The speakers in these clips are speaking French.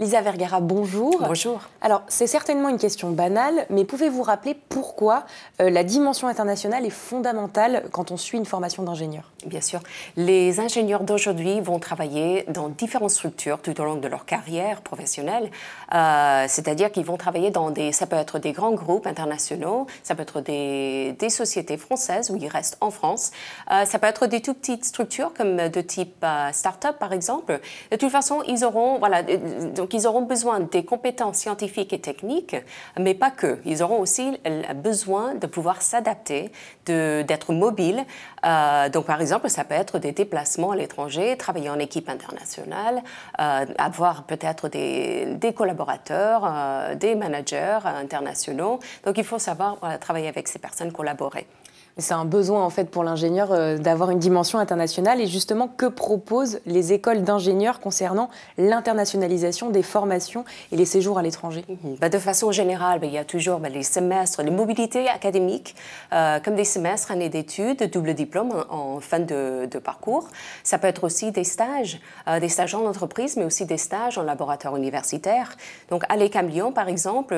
Lisa Vergara, bonjour. Bonjour. Alors, c'est certainement une question banale, mais pouvez-vous rappeler pourquoi euh, la dimension internationale est fondamentale quand on suit une formation d'ingénieur Bien sûr. Les ingénieurs d'aujourd'hui vont travailler dans différentes structures tout au long de leur carrière professionnelle, euh, c'est-à-dire qu'ils vont travailler dans des... ça peut être des grands groupes internationaux, ça peut être des, sociétés françaises où ils restent en France, euh, ça peut être des tout petites structures comme de type start-up par exemple. De toute façon, ils auront... Voilà, donc, ils auront besoin des compétences scientifiques et techniques, mais pas que. Ils auront aussi besoin de pouvoir s'adapter, d'être mobiles. Euh, donc, par exemple, ça peut être des déplacements à l'étranger, travailler en équipe internationale, euh, avoir peut-être des, collaborateurs, euh, des managers internationaux. Donc, il faut savoir travailler avec ces personnes, collaborer. C'est un besoin en fait pour l'ingénieur euh, d'avoir une dimension internationale. Et justement, que proposent les écoles d'ingénieurs concernant l'internationalisation des formations et les séjours à l'étranger mhm. bah, De façon générale, bah, il y a toujours bah, les semestres, les mobilités académiques, euh, comme des semestres, années d'études, double diplôme en, fin de, parcours. Ça peut être aussi des stages, euh, des stages en entreprise, mais aussi des stages en laboratoire universitaire. Donc à l'ECAM Lyon, par exemple,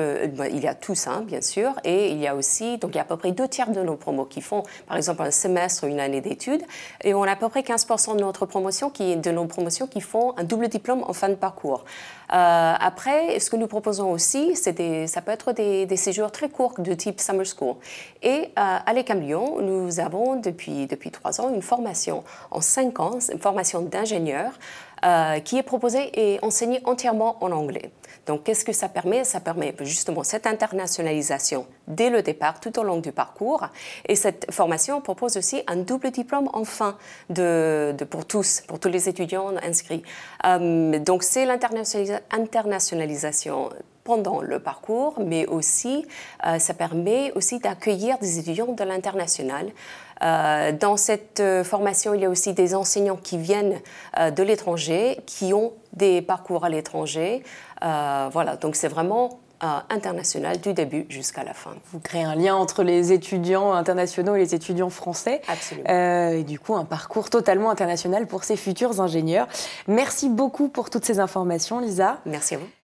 il y a tout ça, hein, bien sûr, et il y a aussi, donc il y a à peu près deux tiers de nos promos qui font par exemple un semestre ou une année d'études. Et on a à peu près 15% de, notre promotion qui, de nos promotions qui font un double diplôme en fin de parcours. Euh, après, ce que nous proposons aussi, des, ça peut être des, séjours très courts de type Summer School. Et euh, à l'école Lyon, nous avons depuis, depuis trois ans une formation en cinq ans, une formation d'ingénieur euh, qui est proposé et enseigné entièrement en anglais. Donc, qu'est-ce que ça permet Ça permet justement cette internationalisation dès le départ, tout au long du parcours. Et cette formation propose aussi un double diplôme enfin de, de pour tous, pour tous les étudiants inscrits. Euh, donc, c'est l'internationalisation pendant le parcours, mais aussi euh, ça permet aussi d'accueillir des étudiants de l'international. Euh, dans cette euh, formation, il y a aussi des enseignants qui viennent de l'étranger, qui ont des parcours à l'étranger. voilà, donc c'est vraiment international du début jusqu'à la fin. Vous créez un lien entre les étudiants internationaux et les étudiants français. Absolument. et du coup, un parcours totalement international pour ces futurs ingénieurs. Merci beaucoup pour toutes ces informations, Lisa. Merci à vous.